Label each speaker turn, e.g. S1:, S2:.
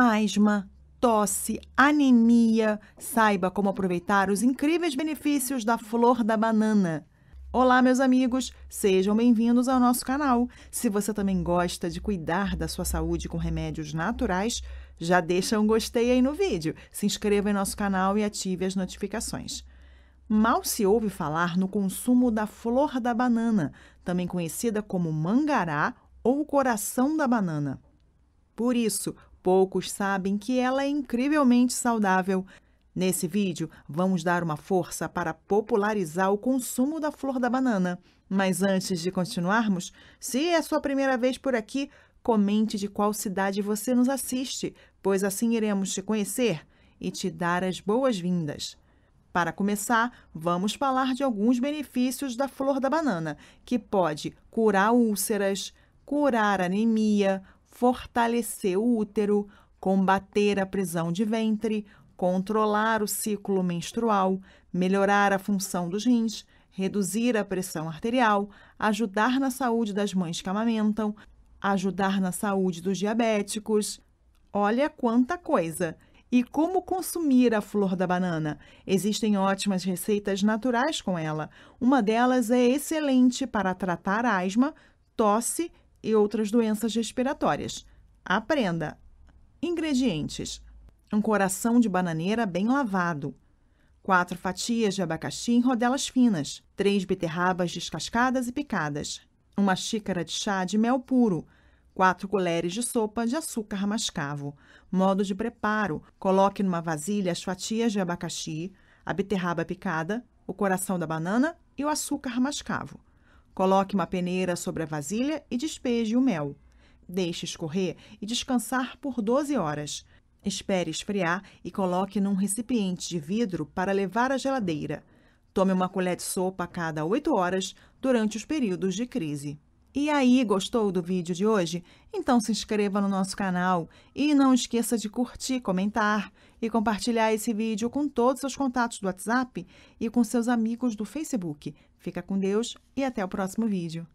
S1: asma, tosse, anemia. Saiba como aproveitar os incríveis benefícios da flor da banana. Olá, meus amigos, sejam bem-vindos ao nosso canal. Se você também gosta de cuidar da sua saúde com remédios naturais, já deixa um gostei aí no vídeo, se inscreva em nosso canal e ative as notificações. Mal se ouve falar no consumo da flor da banana, também conhecida como mangará ou coração da banana. Por isso, poucos sabem que ela é incrivelmente saudável. Nesse vídeo, vamos dar uma força para popularizar o consumo da flor da banana. Mas antes de continuarmos, se é sua primeira vez por aqui, comente de qual cidade você nos assiste, pois assim iremos te conhecer e te dar as boas-vindas. Para começar, vamos falar de alguns benefícios da flor da banana, que pode curar úlceras, curar anemia, fortalecer o útero, combater a prisão de ventre, controlar o ciclo menstrual, melhorar a função dos rins, reduzir a pressão arterial, ajudar na saúde das mães que amamentam, ajudar na saúde dos diabéticos. Olha quanta coisa! E como consumir a flor da banana? Existem ótimas receitas naturais com ela. Uma delas é excelente para tratar asma, tosse e outras doenças respiratórias. Aprenda! Ingredientes: um coração de bananeira bem lavado, quatro fatias de abacaxi em rodelas finas, três beterrabas descascadas e picadas, uma xícara de chá de mel puro, 4 colheres de sopa de açúcar mascavo. Modo de preparo: coloque numa vasilha as fatias de abacaxi, a beterraba picada, o coração da banana e o açúcar mascavo. Coloque uma peneira sobre a vasilha e despeje o mel. Deixe escorrer e descansar por 12 horas. Espere esfriar e coloque num recipiente de vidro para levar à geladeira. Tome uma colher de sopa a cada 8 horas durante os períodos de crise. E aí, gostou do vídeo de hoje? Então se inscreva no nosso canal e não esqueça de curtir, comentar e compartilhar esse vídeo com todos os contatos do WhatsApp e com seus amigos do Facebook. Fica com Deus e até o próximo vídeo.